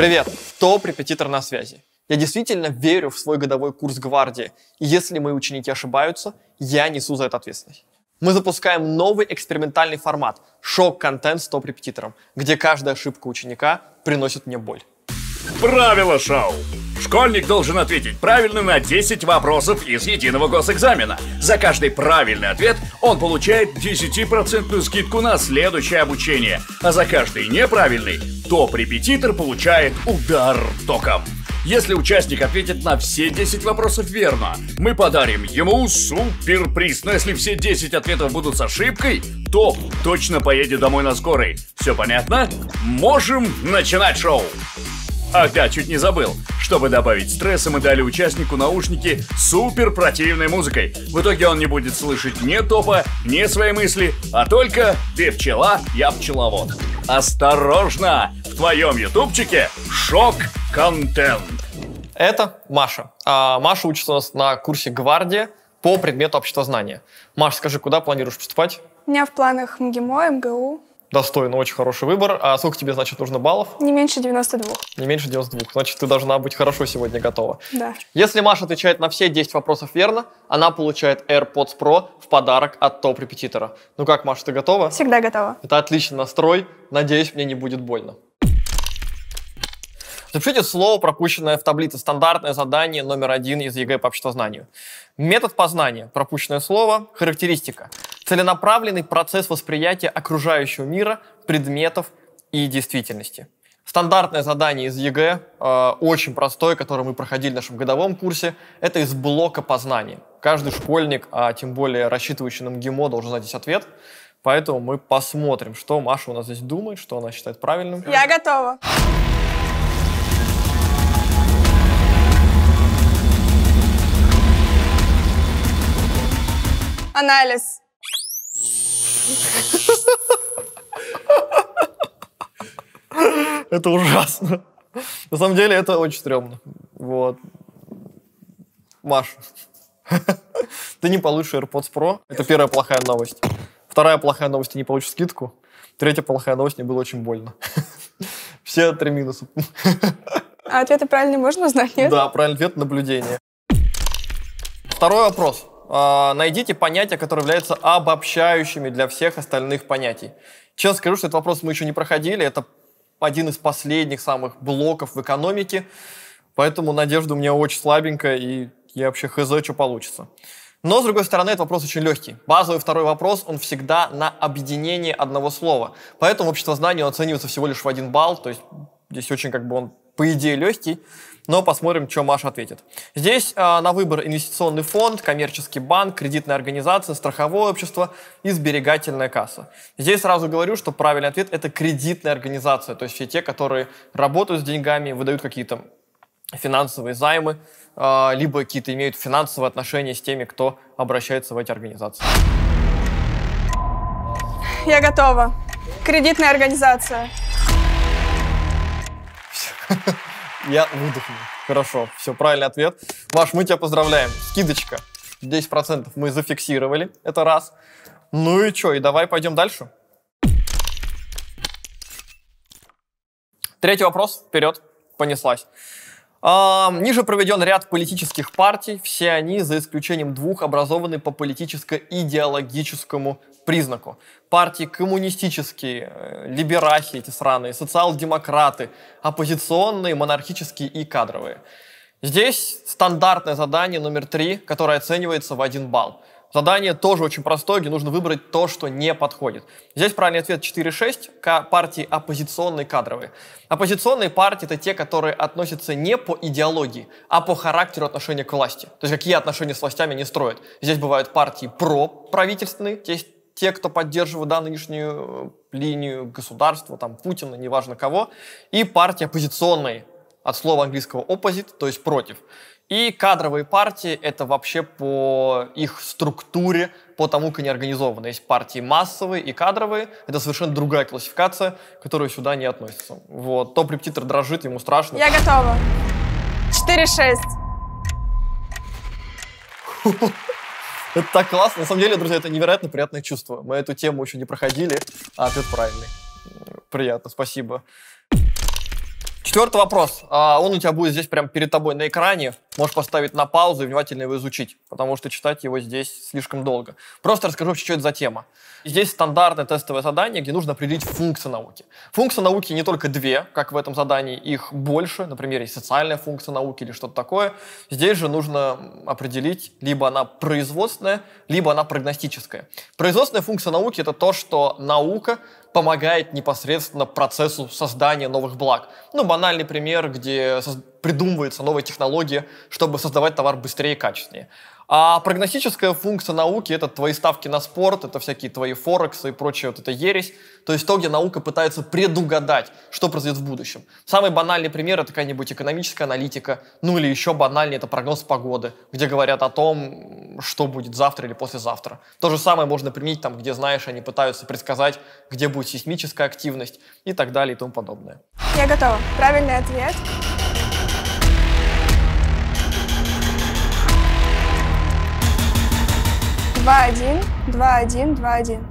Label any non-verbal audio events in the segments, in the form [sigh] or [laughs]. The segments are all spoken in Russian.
Привет! Топ репетитор на связи. Я действительно верю в свой годовой курс гвардии, и если мои ученики ошибаются, я несу за это ответственность. Мы запускаем новый экспериментальный формат – шок-контент с топ-репетитором, где каждая ошибка ученика приносит мне боль. Правило шоу. Школьник должен ответить правильно на 10 вопросов из единого госэкзамена. За каждый правильный ответ он получает 10% скидку на следующее обучение, а за каждый неправильный то репетитор получает удар током. Если участник ответит на все 10 вопросов верно, мы подарим ему суперприз. Но если все 10 ответов будут с ошибкой, то точно поедет домой на скорой. Все понятно? Можем начинать шоу! Ах да, чуть не забыл. Чтобы добавить стресса, мы дали участнику наушники супер противной музыкой. В итоге он не будет слышать ни топа, ни свои мысли, а только «Ты пчела, я пчеловод». Осторожно! В твоем ютубчике шок-контент. Это Маша. А, Маша учится у нас на курсе «Гвардия» по предмету обществознания. Маша, скажи, куда планируешь поступать? У меня в планах МГИМО, МГУ. Достойно, очень хороший выбор. А сколько тебе, значит, нужно баллов? Не меньше 92. Не меньше 92. Значит, ты должна быть хорошо сегодня готова. Да. Если Маша отвечает на все 10 вопросов верно, она получает AirPods Pro в подарок от топ-репетитора. Ну как, Маша, ты готова? Всегда готова. Это отличный настрой. Надеюсь, мне не будет больно. Запишите слово, пропущенное в таблице «Стандартное задание номер один из ЕГЭ по обществознанию». Метод познания, пропущенное слово, характеристика. Целенаправленный процесс восприятия окружающего мира, предметов и действительности. Стандартное задание из ЕГЭ, э, очень простое, которое мы проходили в нашем годовом курсе, это из блока познания. Каждый школьник, а тем более рассчитывающий на МГИМО, должен знать здесь ответ. Поэтому мы посмотрим, что Маша у нас здесь думает, что она считает правильным. Я готова. Анализ. Это ужасно. На самом деле это очень стрёмно. Вот. Маш, ты не получишь AirPods Pro. Это первая плохая новость. Вторая плохая новость, ты не получишь скидку. Третья плохая новость, мне было очень больно. Все три минуса. А ответы правильные можно узнать, нет? Да, правильный ответ – наблюдение. Второй вопрос. А, найдите понятия, которые являются обобщающими для всех остальных понятий. Честно скажу, что этот вопрос мы еще не проходили. Это один из последних самых блоков в экономике. Поэтому надежда у меня очень слабенькая, и я вообще хз, что получится. Но, с другой стороны, этот вопрос очень легкий. Базовый второй вопрос, он всегда на объединение одного слова. Поэтому общество знаний он оценивается всего лишь в один балл, то есть здесь очень как бы он по идее легкий но посмотрим, что Маша ответит. Здесь э, на выбор инвестиционный фонд, коммерческий банк, кредитная организация, страховое общество и сберегательная касса. Здесь сразу говорю, что правильный ответ – это кредитная организация, то есть все те, которые работают с деньгами, выдают какие-то финансовые займы, э, либо какие-то имеют финансовые отношения с теми, кто обращается в эти организации. Я готова. Кредитная организация. Все. [laughs] Я выдохну. Хорошо, все, правильный ответ. Маш, мы тебя поздравляем. Скидочка. 10% мы зафиксировали, это раз. Ну и что, и давай пойдем дальше. Третий вопрос, вперед, понеслась. Ниже проведен ряд политических партий. Все они, за исключением двух, образованы по политическо-идеологическому признаку. Партии коммунистические, э, либерахи эти сраные, социал-демократы, оппозиционные, монархические и кадровые. Здесь стандартное задание номер три, которое оценивается в один балл. Задание тоже очень простое, где нужно выбрать то, что не подходит. Здесь правильный ответ 4-6, партии оппозиционные кадровые. Оппозиционные партии – это те, которые относятся не по идеологии, а по характеру отношения к власти. То есть какие отношения с властями не строят. Здесь бывают партии проправительственные, есть те, кто поддерживает да, нынешнюю э, линию государства, там, Путина, неважно кого, и партии оппозиционные, от слова английского opposite, то есть против. И кадровые партии — это вообще по их структуре, по тому, как они организованы. Есть партии массовые и кадровые. Это совершенно другая классификация, которая сюда не относится. Вот. топ рептитор дрожит, ему страшно. Я готова. 4-6. [laughs] Это так классно. На самом деле, друзья, это невероятно приятное чувство. Мы эту тему еще не проходили, а ответ правильный. Приятно, спасибо. Четвертый вопрос. А он у тебя будет здесь прямо перед тобой на экране можешь поставить на паузу и внимательно его изучить, потому что читать его здесь слишком долго. Просто расскажу что это за тема. Здесь стандартное тестовое задание, где нужно определить функции науки. Функции науки не только две, как в этом задании, их больше, например, есть социальная функция науки или что-то такое. Здесь же нужно определить, либо она производственная, либо она прогностическая. Производственная функция науки — это то, что наука помогает непосредственно процессу создания новых благ. Ну, банальный пример, где придумываются новые технологии, чтобы создавать товар быстрее и качественнее. А прогностическая функция науки — это твои ставки на спорт, это всякие твои форексы и прочая вот эта ересь. То есть то, где наука пытается предугадать, что произойдет в будущем. Самый банальный пример — это какая-нибудь экономическая аналитика, ну или еще банальнее — это прогноз погоды, где говорят о том, что будет завтра или послезавтра. То же самое можно применить там, где, знаешь, они пытаются предсказать, где будет сейсмическая активность и так далее и тому подобное. Я готова. Правильный ответ 2-1, 2-1, 2-1.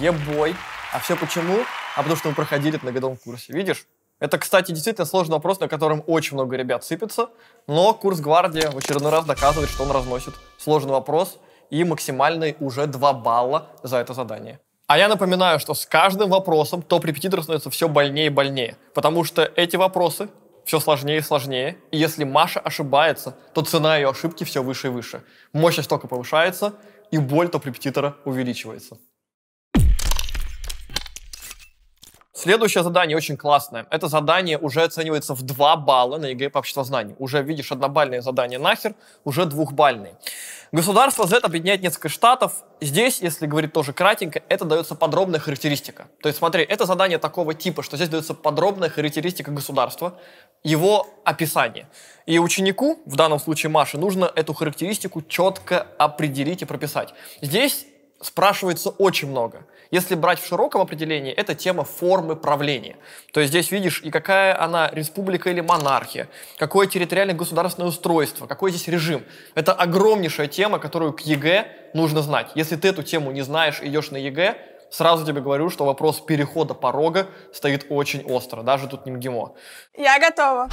Ебой. А все почему? А потому что мы проходили на годовом курсе. Видишь? Это, кстати, действительно сложный вопрос, на котором очень много ребят сыпется, но курс гвардии в очередной раз доказывает, что он разносит. Сложный вопрос и максимальный уже 2 балла за это задание. А я напоминаю, что с каждым вопросом топ-репетитор становится все больнее и больнее, потому что эти вопросы все сложнее и сложнее. И если Маша ошибается, то цена ее ошибки все выше и выше. Мощность только повышается, и боль то репетитора увеличивается. Следующее задание очень классное. Это задание уже оценивается в 2 балла на ЕГЭ по обществознанию. Уже видишь однобальные задания нахер, уже двухбальные. Государство Z объединяет несколько штатов. Здесь, если говорить тоже кратенько, это дается подробная характеристика. То есть, смотри, это задание такого типа, что здесь дается подробная характеристика государства, его описание. И ученику, в данном случае Маше, нужно эту характеристику четко определить и прописать. Здесь спрашивается очень много – если брать в широком определении, это тема формы правления. То есть здесь видишь, и какая она, республика или монархия, какое территориальное государственное устройство, какой здесь режим. Это огромнейшая тема, которую к ЕГЭ нужно знать. Если ты эту тему не знаешь и идешь на ЕГЭ, сразу тебе говорю, что вопрос перехода порога стоит очень остро, даже тут не МГИМО. Я готова.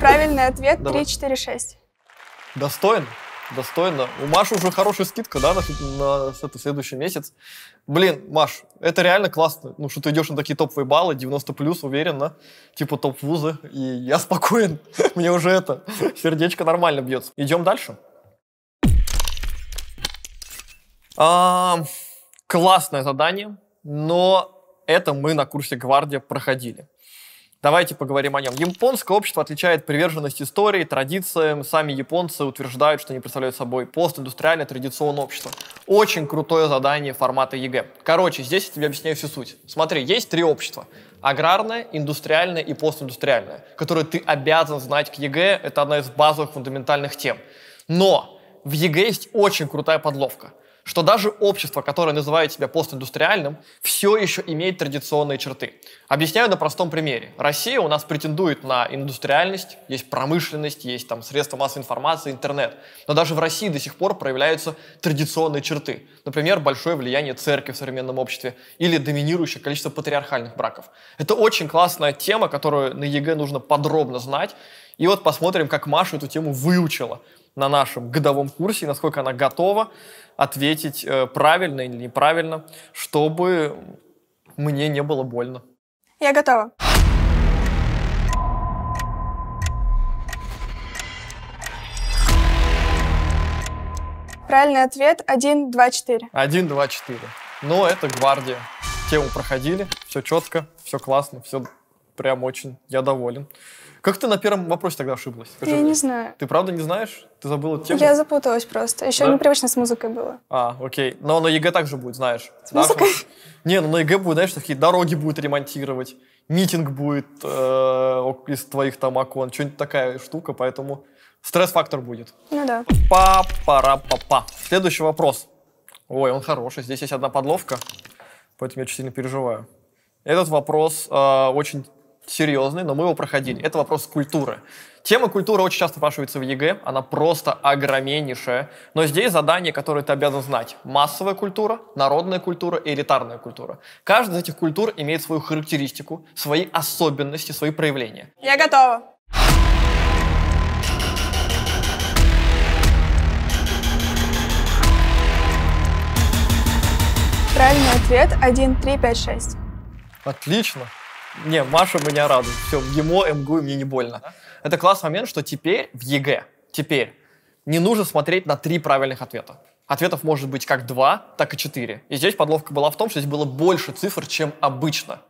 Правильный ответ 3, 4, 6. Достоин? Достойно. У Маши уже хорошая скидка, да, на, на, на это следующий месяц. Блин, Маш, это реально классно. Ну, что ты идешь на такие топовые баллы, 90 плюс, уверенно, типа топ-вузы. И я спокоен. [laughs] Мне уже это, сердечко нормально бьется. Идем дальше. А, классное задание, но это мы на курсе «Гвардия» проходили. Давайте поговорим о нем. Японское общество отличает приверженность истории, традициям. Сами японцы утверждают, что они представляют собой постиндустриальное традиционное общество. Очень крутое задание формата ЕГЭ. Короче, здесь я тебе объясняю всю суть. Смотри, есть три общества. Аграрное, индустриальное и постиндустриальное, которые ты обязан знать к ЕГЭ. Это одна из базовых фундаментальных тем. Но в ЕГЭ есть очень крутая подловка – что даже общество, которое называет себя постиндустриальным, все еще имеет традиционные черты. Объясняю на простом примере. Россия у нас претендует на индустриальность, есть промышленность, есть там средства массовой информации, интернет. Но даже в России до сих пор проявляются традиционные черты. Например, большое влияние церкви в современном обществе или доминирующее количество патриархальных браков. Это очень классная тема, которую на ЕГЭ нужно подробно знать. И вот посмотрим, как Маша эту тему выучила на нашем годовом курсе, насколько она готова ответить э, правильно или неправильно, чтобы мне не было больно. Я готова. Правильный ответ 1, 2, 4. 1, 2, 4. Но это гвардия. Тему проходили, все четко, все классно, все Прям очень. Я доволен. Как ты на первом вопросе тогда ошиблась? Скажи, я не знаю. Ты правда не знаешь? Ты забыла тему? Я запуталась просто. Еще да? непривычно с музыкой было. А, окей. Но на ЕГЭ также будет, знаешь. С да? музыкой? Не, ну на ЕГЭ будет, знаешь, такие дороги будут ремонтировать, митинг будет э, из твоих там окон, что-нибудь такая штука, поэтому стресс-фактор будет. Ну да. па ра, па па Следующий вопрос. Ой, он хороший. Здесь есть одна подловка, поэтому я очень сильно переживаю. Этот вопрос э, очень серьезный, но мы его проходили. Это вопрос культуры. Тема культуры очень часто спрашивается в ЕГЭ, она просто огромнейшая. Но здесь задание, которое ты обязан знать. Массовая культура, народная культура и элитарная культура. Каждая из этих культур имеет свою характеристику, свои особенности, свои проявления. Я готова. Правильный ответ 1, 3, 5, 6. Отлично. Не, Маша меня радует. Все, в ГИМО, МГУ и мне не больно. Это классный момент, что теперь в ЕГЭ, теперь не нужно смотреть на три правильных ответа. Ответов может быть как два, так и четыре. И здесь подловка была в том, что здесь было больше цифр, чем обычно.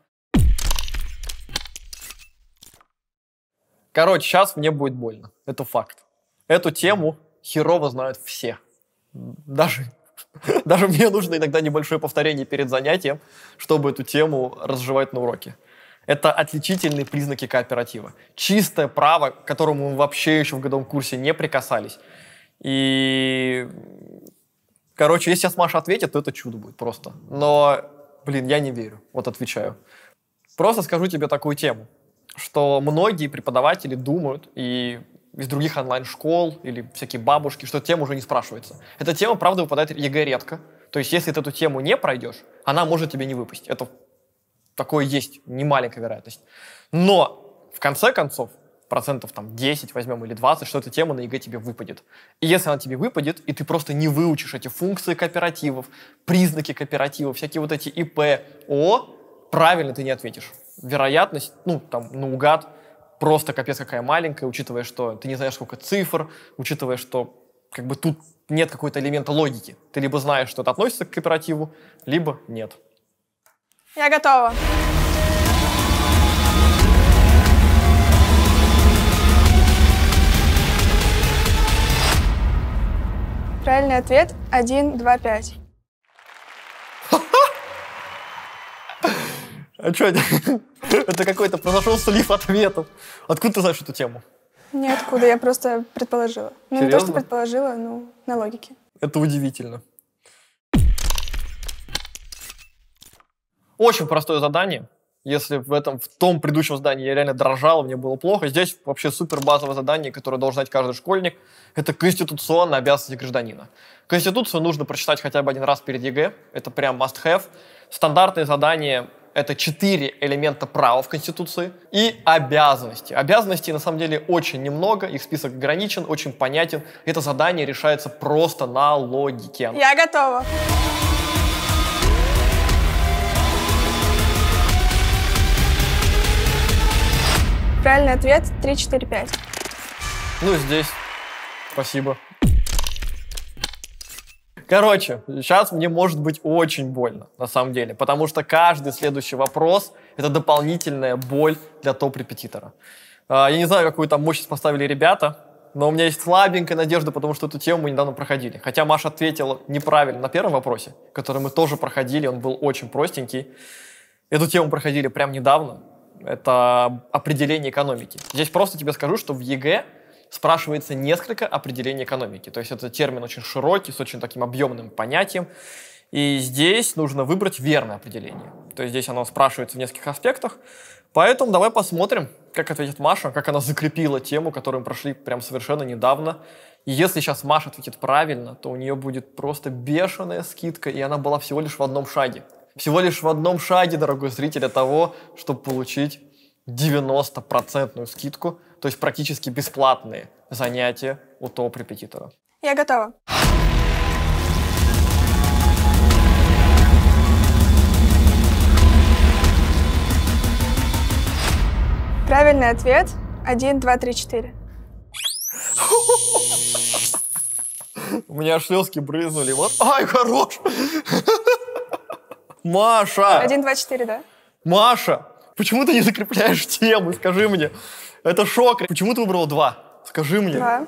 Короче, сейчас мне будет больно. Это факт. Эту тему херово знают все. Даже, [laughs] даже мне нужно иногда небольшое повторение перед занятием, чтобы эту тему разжевать на уроке. Это отличительные признаки кооператива. Чистое право, к которому мы вообще еще в годовом курсе не прикасались. И, короче, если сейчас Маша ответит, то это чудо будет просто. Но, блин, я не верю. Вот отвечаю. Просто скажу тебе такую тему, что многие преподаватели думают, и из других онлайн-школ или всякие бабушки, что тема уже не спрашивается. Эта тема, правда, выпадает ЕГЭ редко. То есть, если ты эту тему не пройдешь, она может тебе не выпасть. Это такое есть немаленькая вероятность. Но в конце концов процентов там 10 возьмем или 20, что эта тема на ЕГЭ тебе выпадет. И если она тебе выпадет, и ты просто не выучишь эти функции кооперативов, признаки кооператива, всякие вот эти ИП, ООО, правильно ты не ответишь. Вероятность, ну, там, наугад, просто капец какая маленькая, учитывая, что ты не знаешь, сколько цифр, учитывая, что как бы тут нет какого-то элемента логики. Ты либо знаешь, что это относится к кооперативу, либо нет. Я готова. Правильный ответ 1, 2, 5. А что это? Это какой-то произошел слив ответов. Откуда ты знаешь эту тему? Ниоткуда, я просто предположила. Ну, не то, что предположила, ну, на логике. Это удивительно. Очень простое задание. Если в этом, в том предыдущем задании я реально дрожал, мне было плохо, здесь вообще супер базовое задание, которое должен знать каждый школьник, это конституционная обязанность гражданина. Конституцию нужно прочитать хотя бы один раз перед ЕГЭ, это прям must-have. Стандартные задания это четыре элемента права в Конституции и обязанности. Обязанностей на самом деле очень немного, их список ограничен, очень понятен. Это задание решается просто на логике. Я готова. Правильный ответ 3, 4, 5. Ну, здесь. Спасибо. Короче, сейчас мне может быть очень больно, на самом деле, потому что каждый следующий вопрос — это дополнительная боль для топ-репетитора. А, я не знаю, какую там мощность поставили ребята, но у меня есть слабенькая надежда, потому что эту тему мы недавно проходили. Хотя Маша ответила неправильно на первом вопросе, который мы тоже проходили, он был очень простенький. Эту тему проходили прям недавно, это определение экономики. Здесь просто тебе скажу, что в ЕГЭ спрашивается несколько определений экономики. То есть это термин очень широкий, с очень таким объемным понятием. И здесь нужно выбрать верное определение. То есть здесь оно спрашивается в нескольких аспектах. Поэтому давай посмотрим, как ответит Маша, как она закрепила тему, которую мы прошли прям совершенно недавно. И если сейчас Маша ответит правильно, то у нее будет просто бешеная скидка, и она была всего лишь в одном шаге всего лишь в одном шаге, дорогой зритель, от того, чтобы получить 90% скидку, то есть практически бесплатные занятия у топ-репетитора. Я готова. Правильный ответ 1, 2, 3, 4. У меня шлезки брызнули. Вот. Ай, хорош! Маша! 1, 2, 4, да? Маша, почему ты не закрепляешь тему? Скажи мне. Это шок. Почему ты выбрала два? Скажи мне. Два.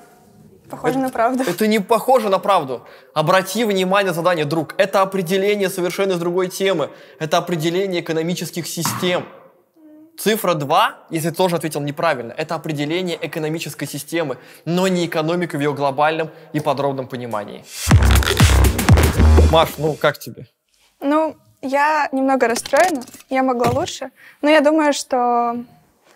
Похоже это, на правду. Это не похоже на правду. Обрати внимание на задание, друг. Это определение совершенно с другой темы. Это определение экономических систем. Цифра 2, если ты тоже ответил неправильно, это определение экономической системы, но не экономика в ее глобальном и подробном понимании. Маш, ну как тебе? Ну, я немного расстроена, я могла лучше, но я думаю, что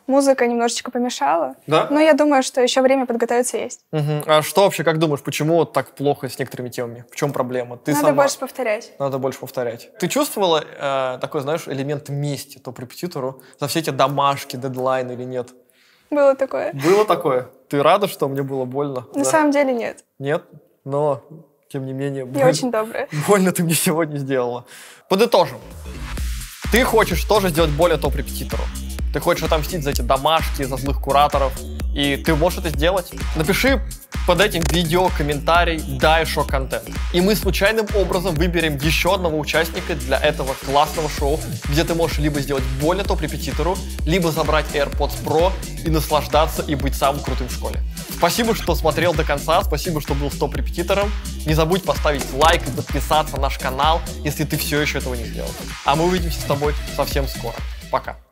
музыка немножечко помешала. Да? Но я думаю, что еще время подготовиться есть. Угу. А что вообще, как думаешь, почему так плохо с некоторыми темами? В чем проблема? Ты Надо сама... больше повторять. Надо больше повторять. Ты чувствовала э, такой, знаешь, элемент мести то репетитору за все эти домашки, дедлайны или нет? Было такое. Было такое? Ты рада, что мне было больно? На да. самом деле нет. Нет? Но тем не менее... Не боль... очень добрая. [laughs] Больно ты мне сегодня сделала. Подытожим. Ты хочешь тоже сделать более топ-репетитору. Ты хочешь отомстить за эти домашки, за злых кураторов. И ты можешь это сделать. Напиши под этим видео комментарий «Дай шок контент». И мы случайным образом выберем еще одного участника для этого классного шоу, где ты можешь либо сделать более топ-репетитору, либо забрать AirPods Pro и наслаждаться и быть самым крутым в школе. Спасибо, что смотрел до конца, спасибо, что был топ-репетитором. Не забудь поставить лайк и подписаться на наш канал, если ты все еще этого не сделал. А мы увидимся с тобой совсем скоро. Пока.